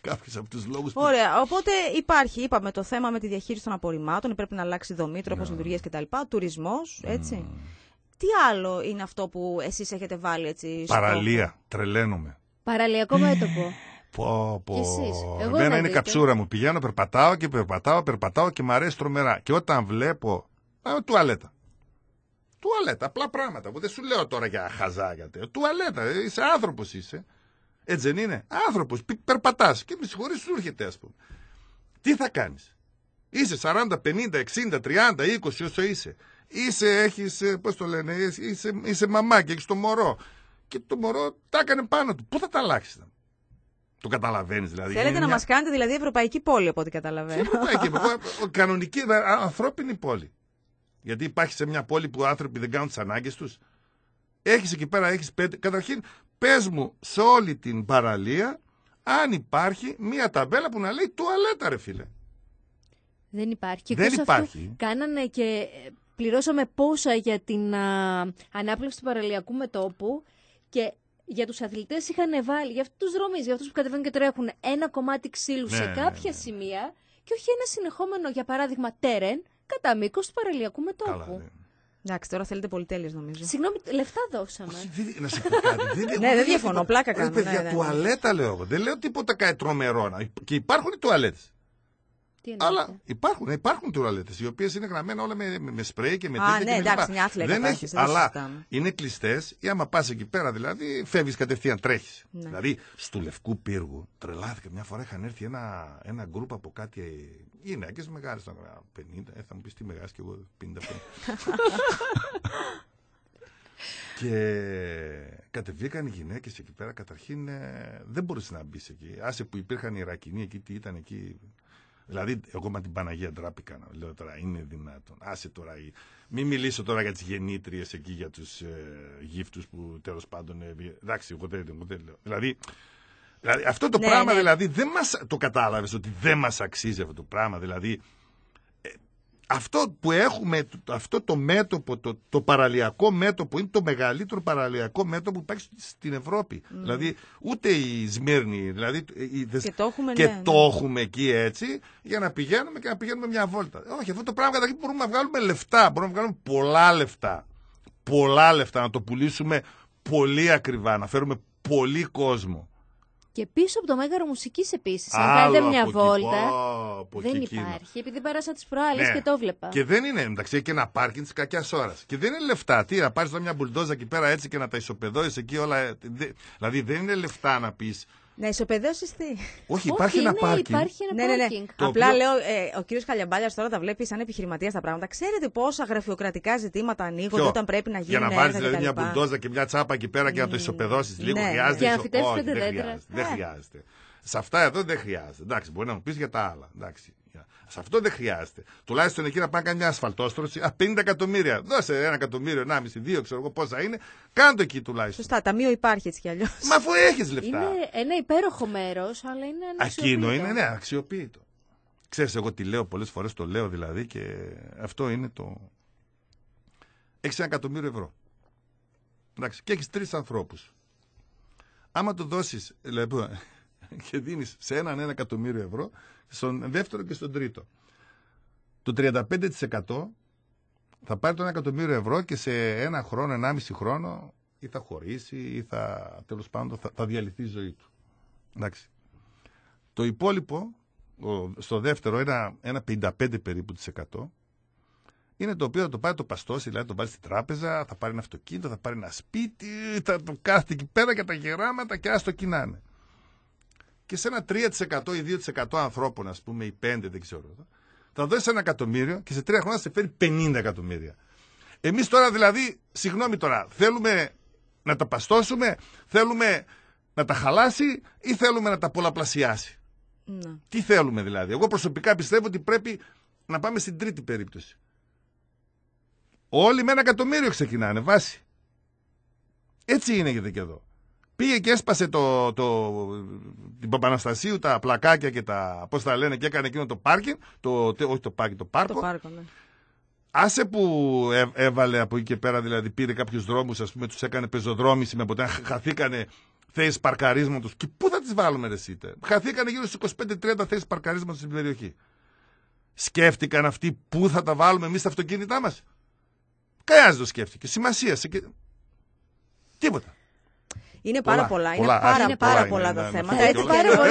Κάποιε από τους λόγους που. Ωραία. Οπότε υπάρχει, είπαμε, το θέμα με τη διαχείριση των απορριμμάτων. Πρέπει να αλλάξει δομή, τρόπο yeah. Ναι. λειτουργία κτλ. Τουρισμός, ναι. έτσι. Τι άλλο είναι αυτό που εσείς έχετε βάλει έτσι. Παραλία. Τρελαίνομαι. Παραλιακό μέτωπο. Πω, πω. Εγώ Εμένα είναι η καψούρα μου. Πηγαίνω, περπατάω και περπατάω, περπατάω και μου αρέσει τρομερά. Και όταν βλέπω. Α, τουαλέτα. Τουαλέτα, απλά πράγματα. Που δεν σου λέω τώρα για χαζά Τουαλέτα, είσαι άνθρωπος είσαι. Έτσι δεν είναι. Άνθρωπος, περπατάς και με συγχωρείς, σου έρχεται, ας πούμε. Τι θα κάνεις. Είσαι 40, 50, 60, 30, 20, όσο είσαι. Είσαι, έχεις, ε, πώς το λένε, είσαι, είσαι, είσαι μαμά και έχεις το μωρό. Και το μωρό τα έκανε πάνω του. Πού θα τα αλλάξεις, το καταλαβαίνεις δηλαδή. Θέλετε να μια... μας κάνετε δηλαδή ευρωπαϊκή πόλη, από ό,τι καταλαβαίνω. Ευρωπαϊκή, κανονική, ανθρώπινη πόλη. Γιατί υπάρχει σε μια πόλη που άνθρωποι δεν κάνουν τις ανάγκες τους. Έχεις εκεί πέρα, έχεις πέντε. Καταρχήν, πες μου σε όλη την παραλία αν υπάρχει μία ταμπέλα που να λέει τουαλέτα ρε φίλε. Δεν υπάρχει. Δεν υπάρχει. Αυτού, κάνανε και πληρώσαμε πόσα για την α, ανάπλευση του παραλιακού μετόπου και για τους αθλητές είχαν βάλει, για αυτούς τους δρομείς, για αυτούς που κατεβαίνουν και τρέχουν, ένα κομμάτι ξύλου ναι, σε ναι, κάποια ναι. σημεία και όχι ένα συνεχόμενο, για παράδειγμα, τέρεν κατά μήκος του παραλιακού μετόπου. Καλά, Εντάξει, τώρα θέλετε πολυτέλειε νομίζω. Συγγνώμη, λεφτά δώσαμε. Να σε πω κάτι. Ναι, δεν διαφωνώ, πλάκα κάνω. Παιδιά, ναι, ναι, ναι. τουαλέτα λέω εγώ. Δεν λέω τίποτα κάτι τρομερό. Και υπάρχουν οι τουαλέτες. Αλλά ε? υπάρχουν, ε, υπάρχουν τουραλέτες οι οποίες είναι γραμμένα όλα με, με σπρέι και με τέτοια. Α, ναι, εντάξει, μια άθλια Δεν αλλά είναι κλειστές ή άμα πας εκεί πέρα δηλαδή φεύγεις κατευθείαν, τρέχεις. Ναι. Δηλαδή στο Λευκού Πύργου τρελάθηκα μια φορά είχαν έρθει ένα, ένα γκρουπ από κάτι γυναίκες μεγάλες. 50, θα μου πεις ε, τι μεγάλες και εγώ 50. Και κατεβήκαν οι γυναίκες εκεί πέρα. Καταρχήν δεν μπορούσε να μπεις εκεί. Άσε που υπήρχαν οι Ιρακινοί εκεί, τι ήταν εκεί. Δηλαδή, εγώ με την Παναγία ντράπηκα να λέω τώρα, είναι δυνατόν. Άσε τώρα, μην μιλήσω τώρα για τις γεννήτριες εκεί, για τους ε, γύφτους που τέλος πάντων. Ε, εντάξει, εγώ δεν, λέω. Δηλαδή, δηλαδή αυτό το ναι, πράγμα ναι. δηλαδή δεν μας, το κατάλαβες ότι δεν μας αξίζει αυτό το πράγμα. Δηλαδή, αυτό που έχουμε, αυτό το μέτωπο, το, το παραλιακό μέτωπο, είναι το μεγαλύτερο παραλιακό μέτωπο που υπάρχει στην Ευρώπη. Δηλαδή, ούτε η Σμύρνη. Δηλαδή, και το έχουμε, και ναι, το ναι. έχουμε εκεί έτσι, για να πηγαίνουμε και να πηγαίνουμε μια βόλτα. Όχι, αυτό το πράγμα καταρχήν μπορούμε να βγάλουμε λεφτά. Μπορούμε να βγάλουμε πολλά λεφτά. Πολλά λεφτά, να το πουλήσουμε πολύ ακριβά, να φέρουμε πολύ κόσμο. Και πίσω από το μέγαρο μουσικής επίσης. Αν κάνετε μια βόλτα. δεν υπάρχει, επειδή πέρασα τις προάλλες ναι. και το βλέπα. Και δεν είναι, εντάξει, έχει και ένα πάρκινγκ της κακιάς ώρας. Και δεν είναι λεφτά. Τι, να πάρεις μια μπουλντόζα εκεί πέρα έτσι και να τα ισοπεδώσεις εκεί όλα. Ε, δηλαδή δεν είναι λεφτά να πεις να ισοπεδώσεις τι. Όχι, υπάρχει ένα ναι, Υπάρχει ένα ναι, ναι, ναι. Απλά οποίο... λέω, ε, ο κύριος Καλιαμπάλιας τώρα τα βλέπει σαν επιχειρηματία τα πράγματα. Ξέρετε πόσα γραφειοκρατικά ζητήματα ανοίγονται όταν πρέπει να γίνει Για να βάλει δηλαδή μια μπουντόζα και μια τσάπα εκεί πέρα και να το ναι. ισοπεδώσεις λίγο. Ναι, χρειάζεται. να φυτέψει δέντρα. Δεν χρειάζεται. Σε αυτά εδώ δεν χρειάζεται. Εντάξει, μπορεί να μου πεις για τα άλλα. Εντάξει. Σε αυτό δεν χρειάζεται. Τουλάχιστον εκεί να πάει κανένα ασφαλτόστρωση. Α, 50 εκατομμύρια. Δώσε ένα εκατομμύριο, ένα μισή, δύο, ξέρω εγώ πόσα είναι. το εκεί τουλάχιστον. Σωστά, ταμείο υπάρχει έτσι κι αλλιώς. Μα αφού έχεις λεφτά. Είναι ένα υπέροχο μέρος, αλλά είναι ένα Ακίνο είναι, ναι, αξιοποιητό. Ξέρεις εγώ τι λέω πολλές φορές το λέω δηλαδή και αυτό είναι το... Έχεις ένα εκατομμύριο ευρώ. Εντάξει, και έχεις τρεις ανθρώπους. Άμα το δώσεις. λοιπόν, και δίνεις σε έναν ένα εκατομμύριο ευρώ, στον δεύτερο και στον τρίτο. Το 35% θα πάρει το ένα εκατομμύριο ευρώ και σε ένα χρόνο, ενάμιση χρόνο, ή θα χωρίσει, ή θα τέλος πάντων θα, θα διαλυθεί η ζωή του. Εντάξει. Το υπόλοιπο, στο δεύτερο, ένα, ένα 55 περίπου είναι το οποίο θα το πάρει το παστό, δηλαδή το βάλει στη τράπεζα, θα πάρει ένα αυτοκίνητο, θα πάρει ένα σπίτι, θα το κάθεται εκεί πέρα και τα γεράματα και ας το κοινάνε και σε ένα 3% ή 2% ανθρώπων, ας πούμε, ή 5, δεν ξέρω. Θα δώσει ένα εκατομμύριο και σε τρία χρόνια θα σε φέρει 50 εκατομμύρια. Εμείς τώρα δηλαδή, συγγνώμη τώρα, θέλουμε να τα παστώσουμε, θέλουμε να τα χαλάσει ή θέλουμε να τα πολλαπλασιάσει. Ναι. Τι θέλουμε δηλαδή. Εγώ προσωπικά πιστεύω ότι πρέπει να πάμε στην τρίτη περίπτωση. Όλοι με ένα εκατομμύριο ξεκινάνε, βάση. Έτσι είναι και εδώ. Πήγε και έσπασε το, το, την Παπαναστασίου τα πλακάκια και τα. Πώς τα λένε, και έκανε εκείνο το πάρκινγκ. Το, όχι το πάρκινγκ, το πάρκο. Το πάρκο ναι. Άσε που έβαλε από εκεί και πέρα, δηλαδή πήρε κάποιους δρόμους, ας πούμε, τους έκανε πεζοδρόμηση με ποτέ. Χαθήκανε θέσεις παρκαρίσματος. Και πού θα τις βάλουμε, ρε Σίτε. Χαθήκανε γύρω στις 25-30 θέσεις παρκαρίσματος στην περιοχή. Σκέφτηκαν αυτοί πού θα τα βάλουμε εμείς τα αυτοκίνητά μας. Κανένας δεν το σκέφτηκε. Σημασία. Σε... Τίποτα. Είναι πάρα πολλά. Είναι πάρα, είναι πάρα πολλά τα ναι, ναι, θέματα. Ναι, έτσι πάρα πολύ.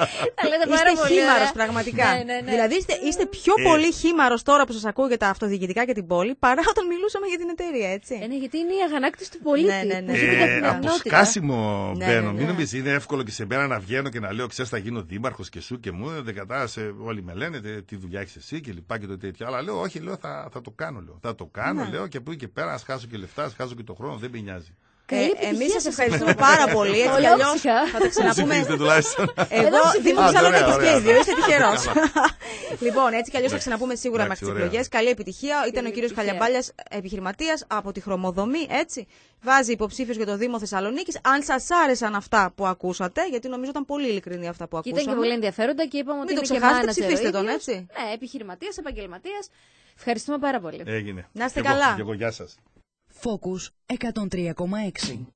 Είστε χήμαρο πραγματικά. Δηλαδή είστε πιο ε. πολύ χήμαρο τώρα που σας ακούω για τα αυτοδιοικητικά και την πόλη παρά όταν μιλούσαμε για την εταιρεία, έτσι. Ε, ναι, γιατί είναι η αγανάκτηση του πολίτη. Ναι, ναι, ναι. Ε, από μπαίνω. είναι εύκολο και σε μένα να βγαίνω και να λέω, ξέρεις, θα γίνω δήμαρχος και σου και μου. Δεν κατάλαβε, όλοι με λένε τι δουλειά έχεις εσύ και λοιπά και το τέτοιο. Αλλά λέω, όχι, λέω, θα το κάνω. Θα το κάνω, λέω και από εκεί και πέρα, ας χάσω και λεφτά, ας χάσω και το χρόνο, δεν με νοιάζει. Ε, Εμείς σας ευχαριστούμε πάρα πολύ. Έτσι κι αλλιώς θα τα ξαναπούμε. Εγώ δήμαρχο άλλο και τι δύο. Είστε τυχερός. Λοιπόν, έτσι κι αλλιώς θα ξαναπούμε σίγουρα μέχρι τις εκλογές. Καλή επιτυχία. Ήταν ο κύριος Καλιαμπάλια επιχειρηματίας από τη χρωμοδομή, έτσι. Βάζει υποψήφιος για το Δήμο Θεσσαλονίκης. Αν σας άρεσαν αυτά που ακούσατε, γιατί νομίζω ήταν πολύ ειλικρινή αυτά που ακούσατε. Ήταν και πολύ ενδιαφέροντα και είπαμε ότι. Μην το ξεχάσετε, ψηφίστε τον, έτσι. Ναι, επιχειρηματίας, επαγγελματίας. Ευχαριστούμε πάρα πολύ. Έγινε. Να είστε καλά. Και εγώ, γεια σας. Focus 103,6